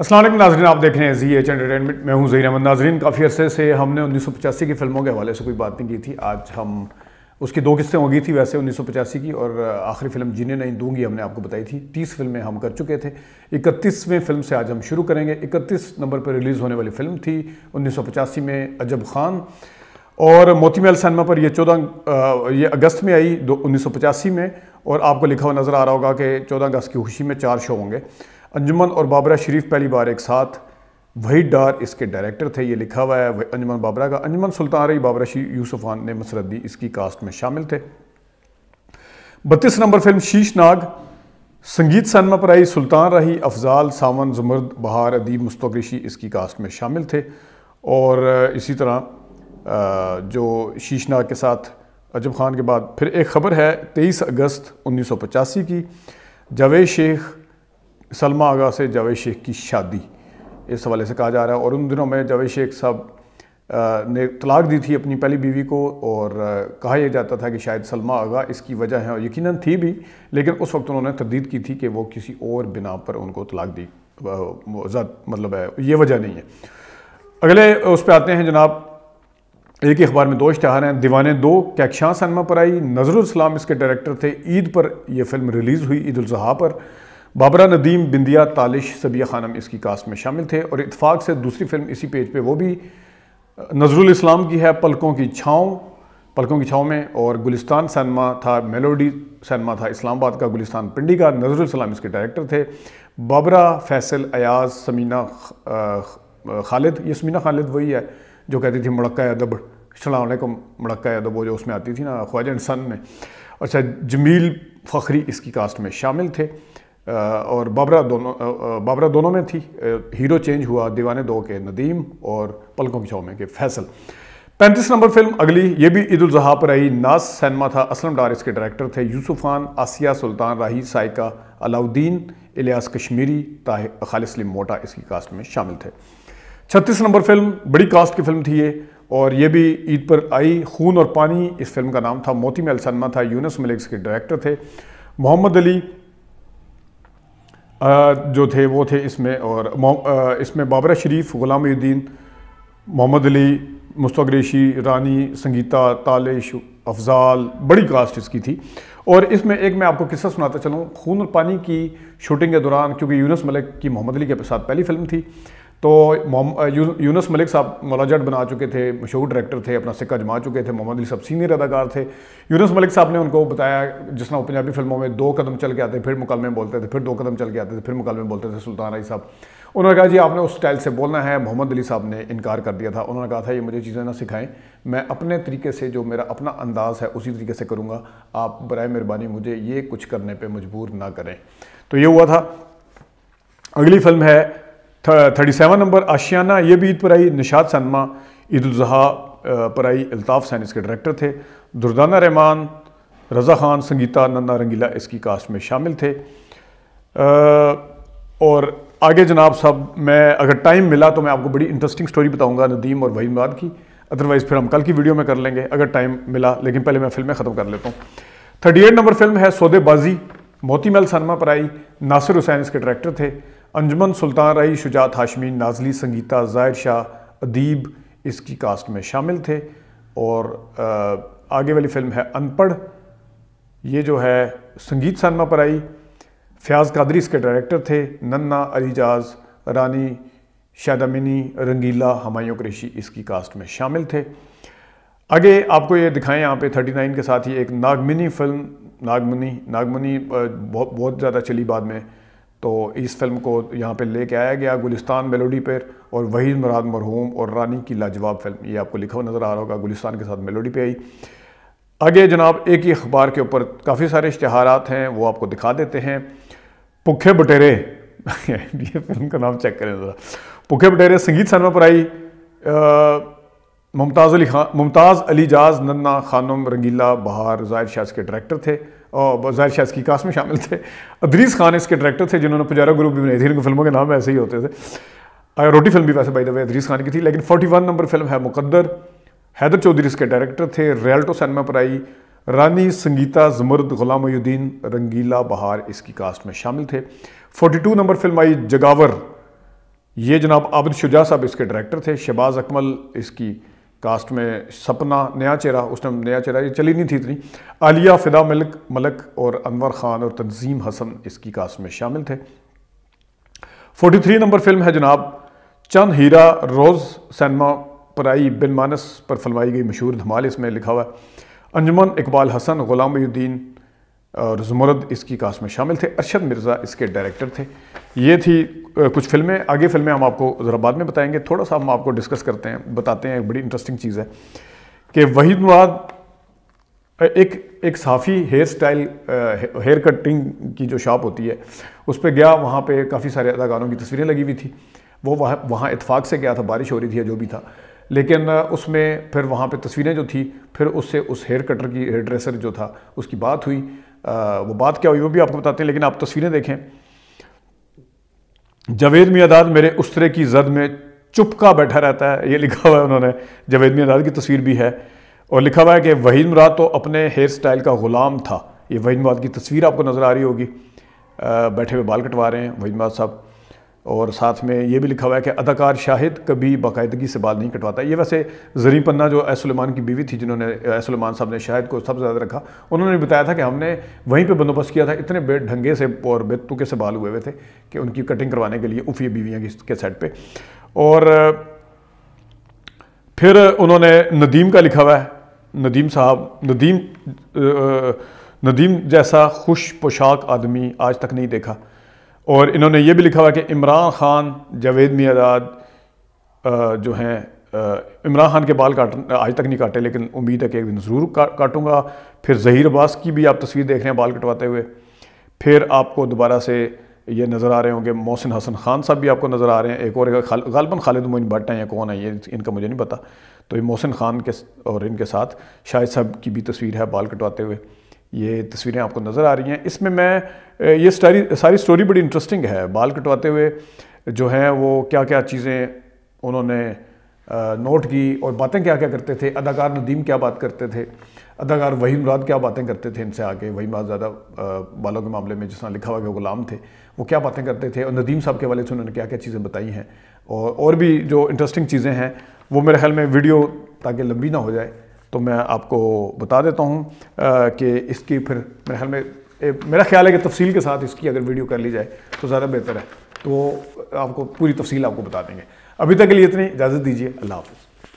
असलम नाजरन आप देख रहे हैं जी एच एंटरटेनमेंट मैं हूँ जही अहमद नाजरीन काफ़ी अरसे से हमने उन्नीस सौ पचासी की फिल्मों के हवाले से कोई बात नहीं की थी आज हम उसकी दो किस्तें होगी थी वैसे उन्नीस सौ पचासी की और आखिरी फिल्म जीने नहीं दूंगी हमने आपको बताई थी तीस फिल्में हम कर चुके थे इकतीसवें फिल्म से आज हम शुरू करेंगे इकतीस नंबर पर रिलीज़ होने वाली फिल्म थी उन्नीस सौ पचासी में अजब खान और मोती महल सिनेमा पर यह चौदह ये अगस्त में आई दो उन्नीस सौ पचासी में और आपको लिखा हुआ नज़र आ रहा होगा कि चौदह अगस्त की खुशी में चार शो होंगे अंजुमन और बाबरा शरीफ पहली बार एक साथ वही डार इसके डायरेक्टर थे ये लिखा हुआ है अंजुमन बाबरा का अंजुमन सुल्तान रही बाबरा शी यूसुफान ने मसरत दी इसकी कास्ट में शामिल थे बत्तीस नंबर फिल्म शीश नाग संगीत सनमा पर आई सुल्तान रही अफजाल सावन जुमर्द बहार अदीब मुस्तकशी इसकी कास्ट में शामिल थे और इसी तरह जो शीशनाग के साथ अजब खान के बाद फिर एक ख़बर है तेईस अगस्त उन्नीस सौ पचासी की जावेद शेख सलमा आगा से जावेद शेख की शादी इस हवाले से कहा जा रहा है और उन दिनों में जावेद शेख साहब ने तलाक दी थी अपनी पहली बीवी को और कहा यह जाता था कि शायद सलमा आगा इसकी वजह है और यकीनन थी भी लेकिन उस वक्त उन्होंने तरदीद की थी कि वो किसी और बिना पर उनको तलाक दी ज़्यादा मतलब है ये वजह नहीं है अगले उस पर आते हैं जनाब एक ही अखबार में दो इश्तहार हैं दीवाने दो कैकशां सनमा पर आई नजरुल इस्लाम इसके डायरेक्टर थे ईद पर यह फिल्म रिलीज़ हुई ईद उजहा पर बाबरा नदीम बिंदिया तालिश सबिया खानम इसकी कास्ट में शामिल थे और इतफाक़ से दूसरी फिल्म इसी पेज पे वो भी नजरुल इस्लाम की है पलकों की छाँव पलकों की छाँव में और गुलिस्तान सैनमा था मेलोडी सैनमा था इस्लामाबाद का गुलिस्तान पिंडी का नजरुल इस्लाम इसके डायरेक्टर थे बाबरा फैसल अयाज समीना खालिद ये समीना खालिद वही है जो कहती थी मड़क्का अदब सलामकुम मड़क्का अदब वो जो उसमें आती थी ना ख्वाजा सन में अच्छा जमील फ़खरी इसकी कास्ट में शामिल थे और बाबरा दोनों बाबरा दोनों में थी हीरो चेंज हुआ दीवाने दो के नदीम और पलकुम शाह में के फैसल पैंतीस नंबर फिल्म अगली ये भी ईद उजहा पर आई नास सैनमा था असलम डार इसके डायरेक्टर थे यूसुफ खान आसिया सुल्तान राही साइका अलाउद्दीन इलियास कश्मीरी ताह खाल सलीम मोटा इसकी कास्ट में शामिल थे छत्तीस नंबर फिल्म बड़ी कास्ट की फिल्म थी ये और ये भी ईद पर आई खून और पानी इस फिल्म का नाम था मोती मेल सनमा था यूनस मलिक्स के डायरेक्टर थे मोहम्मद अली जो थे वो थे इसमें और इसमें बाबरा शरीफ ग़ुलामुद्दीन मोहम्मद अली मुस्तक रेशी रानी संगीता तालेश अफजाल बड़ी कास्ट इसकी थी और इसमें एक मैं आपको किस्सा सुनाता चलूँ खून और पानी की शूटिंग के दौरान क्योंकि यूनस मलिक की मोहम्मद अली के साथ पहली फिल्म थी तो यूनस मलिक साहब मौलाजट बना चुके थे मशहूर डायरेक्टर थे अपना सिक्का जमा चुके थे मोहम्मद अली साहब सीनियर अदाकार थे यूनस मलिक साहब ने उनको बताया जिस तरह पंजाबी फिल्मों में दो कदम चल के आते फिर मुकालमे में बोलते थे फिर दो कदम चल के आते थे फिर मुकालमे में बोलते थे सुल्तान अली साहब उन्होंने कहा जी आपने उस स्टाइल से बोलना है मोहम्मद अली साहब ने इनकार कर दिया था उन्होंने कहा था ये मुझे चीज़ें ना सिखाएं मैं अपने तरीके से जो मेरा अपना अंदाज़ है उसी तरीके से करूँगा आप बर मेहरबानी मुझे ये कुछ करने पर मजबूर ना करें तो ये हुआ था अगली फिल्म है थर्टी सेवन नंबर आशियाना ये भी ईद पर आई निशाद सनमा ईद पर आई अल्ताफ़ सैन इसके डायरेक्टर थे दुर्दाना रहमान रज़ा ख़ान संगीता नन्ना रंगीला इसकी कास्ट में शामिल थे और आगे जनाब साहब मैं अगर टाइम मिला तो मैं आपको बड़ी इंटरेस्टिंग स्टोरी बताऊँगा नदीम और वहीद बाद की अदरवाइज़ फिर हम कल की वीडियो में कर लेंगे अगर टाइम मिला लेकिन पहले मैं फिल्में ख़त्म कर लेता हूँ थर्टी एट नंबर फिल्म है सौदेबाजी मोतीमल सनमा पर आई नासिर हुसैन इसके डायरेक्टर थे अंजमन सुल्तान रही शुजात हाशमी नाजली संगीता ज़ाहिर शाह अदीब इसकी कास्ट में शामिल थे और आगे वाली फ़िल्म है अनपढ़ ये जो है संगीत सनमा पर आई फयाज़ कादरी इसके डायरेक्टर थे नन्ना अलीजाज रानी शादामिनी रंगीला हमायों क्रेशी इसकी कास्ट में शामिल थे आगे आपको ये दिखाएं यहाँ पे 39 के साथ ही एक नागमिनी फिल्म नागमिनी नागमिनी बहुत बहुत ज़्यादा चली बाद में तो इस फिल्म को यहाँ पे लेके आया गया गुलिस्तान मेलोडी पर और वही मुराद मरहूम और रानी की लाजवाब फिल्म ये आपको लिखा हुआ नज़र आ रहा होगा गुलिस्तान के साथ मेलोडी पे आई आगे जनाब एक ही अखबार के ऊपर काफ़ी सारे इश्तहार हैं वो आपको दिखा देते हैं पुखे बटेरे ये फिल्म का नाम चेक करें ज़रा पुखे बटेरे संगीत सरमा पर आई मुमताज़ अली खान मुमताज़ अली जाज नन्ना खानम रंगीला बहार ज़ाहिर शाह के डायरेक्टर थे और ज़ाहिर शाह की कास्ट में शामिल थे अदरीस खान इसके डायरेक्टर थे जिन्होंने पुजारा ग्रुप भी बनाई थी इनकी फिल्मों के नाम ऐसे ही होते थे रोटी फिल्म भी वैसे बाई दबाई अदरीस खान की थी लेकिन वन नंबर फिल्म है मुकद्दर हैदर चौधरी इसके डायरेक्टर थे रियल्टो सैनमा पर आई रानी संगीता जमर्द गुलामुद्दीन रंगीला बहार इसकी कास्ट में शामिल थे टू नंबर फिल्म आई जगावर ये जनाब आबिद शुजा साहब इसके डायरेक्टर थे शहबाज अकमल इसकी कास्ट में सपना नया चेहरा उस टाइम नया चेहरा ये चली नहीं थी इतनी आलिया फ़िदा मलिक मलक और अनवर ख़ान और तंजीम हसन इसकी कास्ट में शामिल थे 43 नंबर फिल्म है जनाब चंद हीरा रोज़ सैनमा पराई बिन मानस पर फिल्माई गई मशहूर धमाल इसमें लिखा हुआ है अंजमन इकबाल हसन गुलामुद्दीन और जुमरद इसकी कास्ट में शामिल थे अरशद मिर्ज़ा इसके डायरेक्टर थे ये थी कुछ फिल्में आगे फिल्में हम आपको ज़रा बाद में बताएंगे थोड़ा सा हम आपको डिस्कस करते हैं बताते हैं एक बड़ी इंटरेस्टिंग चीज़ है कि वही मुराद एक एक साफ़ी हेयर स्टाइल हेयर कटिंग की जो शॉप होती है उस पर गया वहाँ पर काफ़ी सारे अदाकारों की तस्वीरें लगी हुई थी वो वहाँ वहाँ इतफाक़ से गया था बारिश हो रही थी या जो भी था लेकिन उसमें फिर वहाँ पर तस्वीरें जो थी फिर उससे उस हेयर कटर की हेयर ड्रेसर जो था उसकी बात हुई वो बात क्या हुई वो भी आपको बताते हैं लेकिन आप तस्वीरें देखें जावेद मियादाद मेरे उसरे की जद में चुपका बैठा रहता है ये लिखा हुआ है उन्होंने जावेद मियादाद की तस्वीर भी है और लिखा हुआ है कि वहीद मुराद तो अपने हेयर स्टाइल का ग़ुलाम था ये वहीद मुराद की तस्वीर आपको नज़र आ रही होगी बैठे हुए बाल कटवा रहे हैं वहीद मुराद साहब और साथ में ये भी लिखा हुआ है कि अदाकार शाहिद कभी बाकायदगी से बाल नहीं कटवाता ये वैसे जरी पन्ना जो ऐसलमान की बीवी थी जिन्होंने ऐसलमान साहब ने शाहिद को सबसे ज़्यादा रखा उन्होंने भी बताया था कि हमने वहीं पे बंदोबस्त किया था इतने बेढंगे से और बेतुके से बाल हुए हुए थे कि उनकी कटिंग करवाने के लिए उफी बीवियाँ के सेट पर और फिर उन्होंने नदीम का लिखा हुआ है नदीम साहब नदीम नदीम जैसा खुश पोशाक आदमी आज तक नहीं देखा और इन्होंने ये भी लिखा हुआ कि इमरान ख़ान जावेद मियादाद जो हैं इमरान खान के बाल काट आज तक नहीं काटे लेकिन उम्मीद है कि एक दिन ज़रूर का, काटूंगा फिर ज़हीर अब्बास की भी आप तस्वीर देख रहे हैं बाल कटवाते हुए फिर आपको दोबारा से ये नज़र आ रहे होंगे मोहसिन हसन खान साहब भी आपको नज़र आ रहे हैं एक और गालबन खालिद मोइन भट्ट हैं या कौन है ये इनका मुझे नहीं पता तो ये मोहसिन खान के और इनके साथ शाहिद साहब की भी तस्वीर है बाल कटवाते हुए ये तस्वीरें आपको नज़र आ रही हैं इसमें मैं ये स्टारी सारी स्टोरी बड़ी इंटरेस्टिंग है बाल कटवाते हुए जो हैं वो क्या क्या चीज़ें उन्होंने नोट की और बातें क्या क्या करते थे अदाकार नदीम क्या बात करते थे अदाकार वही मुराद क्या बातें करते थे इनसे आके वही मुराद ज़्यादा बालों के मामले में जिस तरह लिखा हुआ कि गुलाम थे वो क्या बातें करते थे और नदीम साहब के वाले से उन्होंने क्या क्या चीज़ें बताई हैं और और भी जो इंटरेस्टिंग चीज़ें हैं वो मेरे ख्याल में वीडियो ताकि लंबी ना हो जाए तो मैं आपको बता देता हूँ कि इसकी फिर मेरे ख्याल में मेरा ख्याल है कि तफसील के साथ इसकी अगर वीडियो कर ली जाए तो ज़्यादा बेहतर है तो आपको पूरी तफसील आपको बता देंगे अभी तक के लिए इतनी इजाज़त दीजिए अल्लाह हाफ़